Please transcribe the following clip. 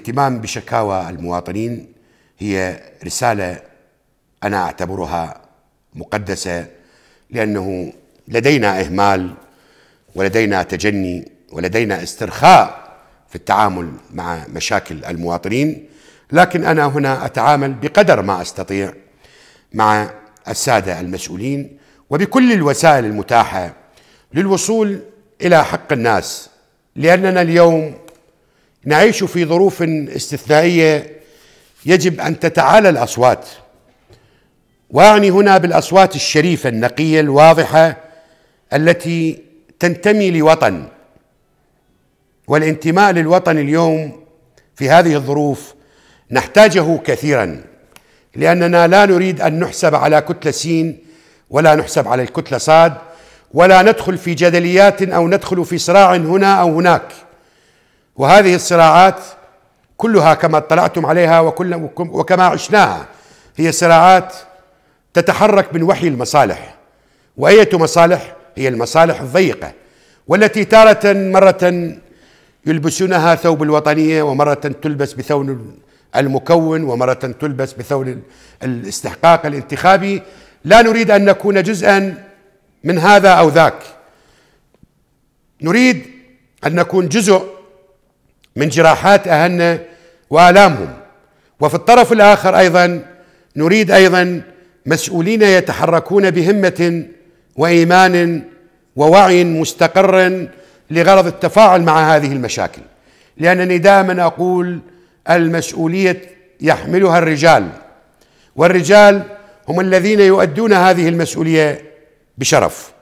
الاهتمام بشكاوى المواطنين هي رسالة أنا أعتبرها مقدسة لأنه لدينا إهمال ولدينا تجني ولدينا استرخاء في التعامل مع مشاكل المواطنين لكن أنا هنا أتعامل بقدر ما أستطيع مع السادة المسؤولين وبكل الوسائل المتاحة للوصول إلى حق الناس لأننا اليوم نعيش في ظروف استثنائيه يجب ان تتعالى الاصوات واعني هنا بالاصوات الشريفه النقيه الواضحه التي تنتمي لوطن والانتماء للوطن اليوم في هذه الظروف نحتاجه كثيرا لاننا لا نريد ان نحسب على كتله سين ولا نحسب على الكتله صاد ولا ندخل في جدليات او ندخل في صراع هنا او هناك وهذه الصراعات كلها كما اطلعتم عليها وكل وكما عشناها هي صراعات تتحرك من وحي المصالح وأية مصالح هي المصالح الضيقة والتي تارة مرة يلبسونها ثوب الوطنية ومرة تلبس بثوب المكون ومرة تلبس بثوب الاستحقاق الانتخابي لا نريد أن نكون جزءا من هذا أو ذاك نريد أن نكون جزء من جراحات اهلنا والامهم وفي الطرف الاخر ايضا نريد ايضا مسؤولين يتحركون بهمه وايمان ووعي مستقر لغرض التفاعل مع هذه المشاكل لانني دائما اقول المسؤوليه يحملها الرجال والرجال هم الذين يؤدون هذه المسؤوليه بشرف